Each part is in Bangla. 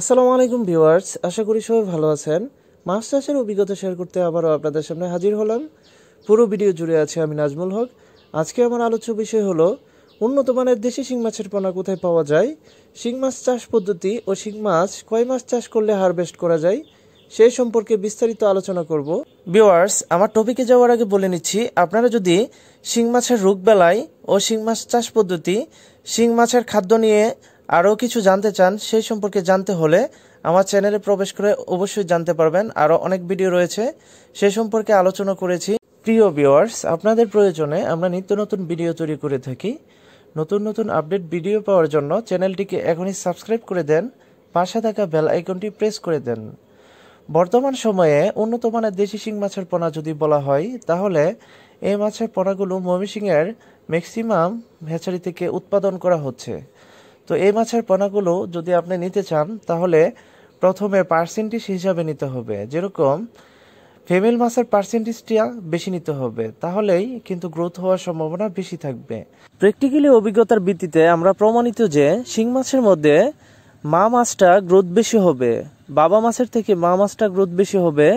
আসসালামু আলাইকুম ভিউয়ার্স আশা করি সবাই ভালো আছেন মাছ চাষের অভিজ্ঞতা শেয়ার করতে আবারও আপনাদের সামনে হাজির হলাম পুরো ভিডিও জুড়ে আছে আমি নাজমুল হক আজকে আমার আলোচ্য বিষয় হলো উন্নত মানের দেশি শিং মাছের পোনা কোথায় পাওয়া যায় শিং মাছ চাষ পদ্ধতি ও শিং মাছ কয় মাছ চাষ করলে হারভেস্ট করা যায় সেই সম্পর্কে বিস্তারিত আলোচনা করব ভিউয়ার্স আমার টপিকে যাওয়ার আগে বলে নিচ্ছি আপনারা যদি শিং মাছের রোগ বেলায় ও শিং মাছ চাষ পদ্ধতি শিং মাছের খাদ্য নিয়ে আরও কিছু জানতে চান সেই সম্পর্কে জানতে হলে আমার চ্যানেলে প্রবেশ করে অবশ্যই জানতে পারবেন আরও অনেক ভিডিও রয়েছে সে সম্পর্কে আলোচনা করেছি প্রিয় ভিওয়ার্স আপনাদের প্রয়োজনে আমরা নিত্য নতুন ভিডিও তৈরি করে থাকি নতুন নতুন আপডেট ভিডিও পাওয়ার জন্য চ্যানেলটিকে এখনই সাবস্ক্রাইব করে দেন পাশে থাকা বেল আইকনটি প্রেস করে দেন বর্তমান সময়ে উন্নত মানের দেশি শিং মাছের পোনা যদি বলা হয় তাহলে এই মাছের পোনাগুলো ময়মনসিংহের ম্যাক্সিমাম হ্যাচারি থেকে উৎপাদন করা হচ্ছে তো এই মাছের পোনাগুলো যদি আপনি নিতে চান তাহলে প্রথমে পার্সেন্টেজ হিসাবে নিতে হবে যেরকম ফিমেল মাছের পার্সেন্টেজটা বেশি নিতে হবে তাহলেই কিন্তু গ্রোথ হওয়ার সম্ভাবনা বেশি থাকবে প্র্যাকটিক্যালি অভিজ্ঞতার ভিত্তিতে আমরা প্রমাণিত যে শিং মাছের মধ্যে মা মাছটা গ্রোথ বেশি হবে বাবা মাছের থেকে মা মাছটা গ্রোথ বেশি হবে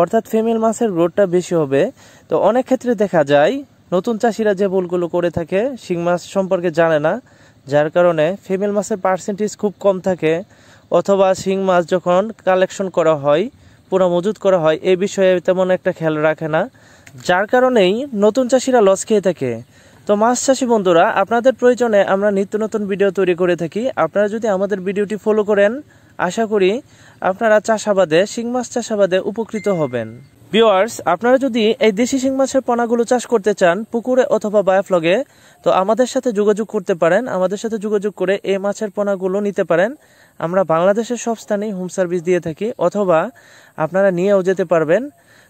অর্থাৎ ফিমেল মাছের গ্রোথটা বেশি হবে তো অনেক ক্ষেত্রে দেখা যায় নতুন চাষিরা যে ভুলগুলো করে থাকে শিং মাছ সম্পর্কে জানে না যার কারণে ফিমেল মাছের পার্সেন্টেজ খুব কম থাকে অথবা শিং মাছ যখন কালেকশন করা হয় পুরো মজুত করা হয় এ বিষয়ে তেমন একটা খেয়াল রাখে না যার কারণেই নতুন চাষিরা লস খেয়ে থাকে তো মাছ চাষি বন্ধুরা আপনাদের প্রয়োজনে আমরা নিত্য নতুন ভিডিও তৈরি করে থাকি আপনারা যদি আমাদের ভিডিওটি ফলো করেন আশা করি আপনারা চাষাবাদে শিং মাছ চাষাবাদে উপকৃত হবেন ভিওয়ার্স আপনারা যদি এই দেশি শিং মাছের পোনাগুলো চাষ করতে চান পুকুরে অথবা বায়োফ্লগে তো আমাদের সাথে যোগাযোগ করতে পারেন আমাদের সাথে যোগাযোগ করে এই মাছের পোনাগুলো নিতে পারেন আমরা বাংলাদেশের সব স্থানেই হোম সার্ভিস দিয়ে থাকি অথবা আপনারা নিয়েও যেতে পারবেন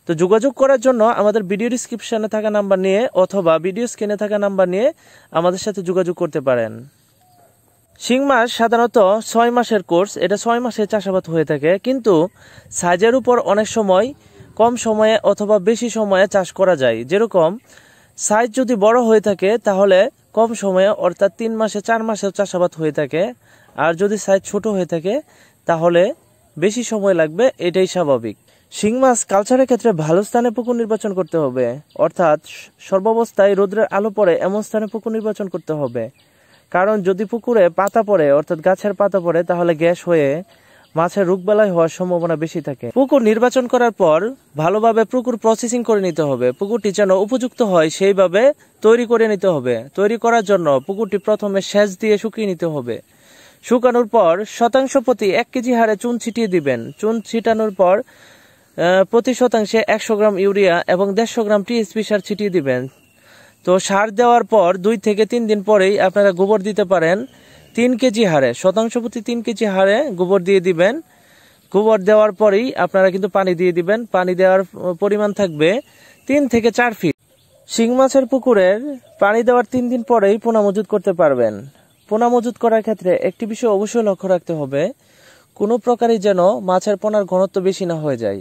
তো যোগাযোগ করার জন্য আমাদের ভিডিও ডিসক্রিপশানে থাকা নাম্বার নিয়ে অথবা ভিডিও স্ক্রিনে থাকা নাম্বার নিয়ে আমাদের সাথে যোগাযোগ করতে পারেন শিং মাছ সাধারণত ছয় মাসের কোর্স এটা ছয় মাসে চাষাবাদ হয়ে থাকে কিন্তু সাইজের উপর অনেক সময় কম সময়ে অথবা বেশি সময়ে চাষ করা যায় যেরকম সাইজ যদি বড় হয়ে থাকে তাহলে কম সময়ে অর্থাৎ তিন মাসে চার মাসেও চাষাবাদ হয়ে থাকে আর যদি সাইজ ছোট হয়ে থাকে তাহলে বেশি সময় লাগবে এটাই স্বাভাবিক শিং মাছ কালচারের ক্ষেত্রে ভালো স্থানে পুকুর নির্বাচন করতে হবে অর্থাৎ সর্বাবস্থায় রোদ্রের আলো পড়ে এমন স্থানে পুকুর নির্বাচন করতে হবে কারণ যদি পুকুরে পাতা পড়ে অর্থাৎ গাছের পাতা পড়ে তাহলে গ্যাস হয়ে মাছের রোগবালাই হওয়ার সম্ভাবনা বেশি থাকে পুকুর নির্বাচন করার পর ভালোভাবে পুকুর প্রসেসিং করে নিতে হবে পুকুরটি যেন উপযুক্ত হয় সেইভাবে তৈরি করে নিতে হবে তৈরি করার জন্য পুকুরটি প্রথমে সেচ দিয়ে শুকিয়ে নিতে হবে শুকানোর পর শতাংশ প্রতি এক কেজি হারে চুন ছিটিয়ে দিবেন চুন ছিটানোর পর প্রতি শতাংশে একশো গ্রাম ইউরিয়া এবং দেড়শো গ্রাম টিএসপি সার ছিটিয়ে দিবেন তো সার দেওয়ার পর দুই থেকে তিন দিন পরেই আপনারা গোবর দিতে পারেন তিন কেজি হারে শতাংশ প্রতি তিন কেজি হারে গোবর দিয়ে দিবেন গোবর দেওয়ার পরেই আপনারা কিন্তু পানি দিয়ে দিবেন পানি দেওয়ার পরিমাণ থাকবে তিন থেকে চার ফিট শিং মাছের পুকুরের পানি দেওয়ার তিন দিন পরেই পোনা মজুত করতে পারবেন পোনা মজুত করার ক্ষেত্রে একটি বিষয় অবশ্যই লক্ষ্য রাখতে হবে কোনো প্রকারই যেন মাছের পোনার ঘনত্ব বেশি না হয়ে যায়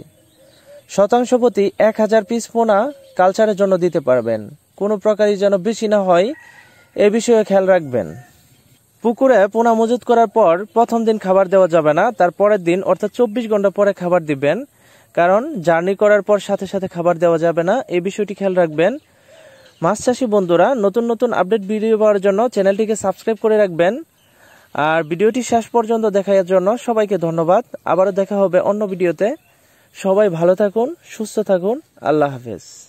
শতাংশ প্রতি এক হাজার পিস পোনা কালচারের জন্য দিতে পারবেন কোনো প্রকারই যেন বেশি না হয় এ বিষয়ে খেয়াল রাখবেন পুকুরে পোনা মজুত করার পর প্রথম দিন খাবার দেওয়া যাবে না তার পরের দিন অর্থাৎ চব্বিশ ঘন্টা পরে খাবার দিবেন কারণ জার্নি করার পর সাথে সাথে খাবার দেওয়া যাবে না এই বিষয়টি খেয়াল রাখবেন মাছ চাষি বন্ধুরা নতুন নতুন আপডেট ভিডিও পাওয়ার জন্য চ্যানেলটিকে সাবস্ক্রাইব করে রাখবেন আর ভিডিওটি শেষ পর্যন্ত দেখার জন্য সবাইকে ধন্যবাদ আবারও দেখা হবে অন্য ভিডিওতে সবাই ভালো থাকুন সুস্থ থাকুন আল্লাহ হাফেজ